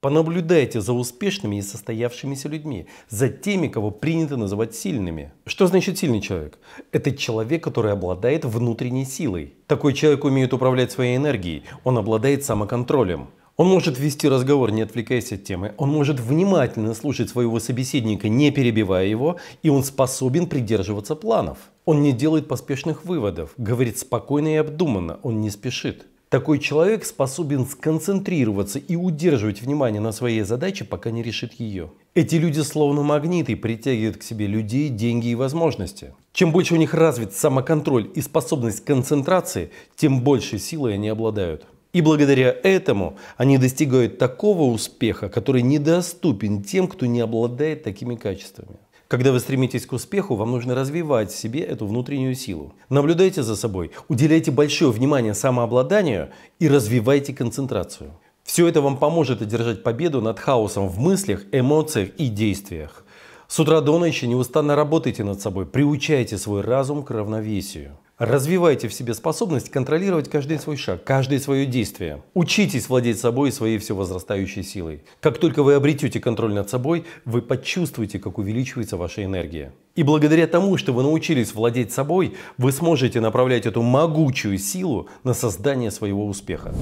Понаблюдайте за успешными и состоявшимися людьми, за теми, кого принято называть сильными. Что значит сильный человек? Это человек, который обладает внутренней силой. Такой человек умеет управлять своей энергией, он обладает самоконтролем. Он может вести разговор, не отвлекаясь от темы. Он может внимательно слушать своего собеседника, не перебивая его. И он способен придерживаться планов. Он не делает поспешных выводов, говорит спокойно и обдуманно, он не спешит. Такой человек способен сконцентрироваться и удерживать внимание на своей задаче, пока не решит ее. Эти люди словно магниты притягивают к себе людей, деньги и возможности. Чем больше у них развит самоконтроль и способность концентрации, тем больше силы они обладают. И благодаря этому они достигают такого успеха, который недоступен тем, кто не обладает такими качествами. Когда вы стремитесь к успеху, вам нужно развивать в себе эту внутреннюю силу. Наблюдайте за собой, уделяйте большое внимание самообладанию и развивайте концентрацию. Все это вам поможет одержать победу над хаосом в мыслях, эмоциях и действиях. С утра до ночи неустанно работайте над собой, приучайте свой разум к равновесию. Развивайте в себе способность контролировать каждый свой шаг, каждое свое действие. Учитесь владеть собой и своей все возрастающей силой. Как только вы обретете контроль над собой, вы почувствуете, как увеличивается ваша энергия. И благодаря тому, что вы научились владеть собой, вы сможете направлять эту могучую силу на создание своего успеха.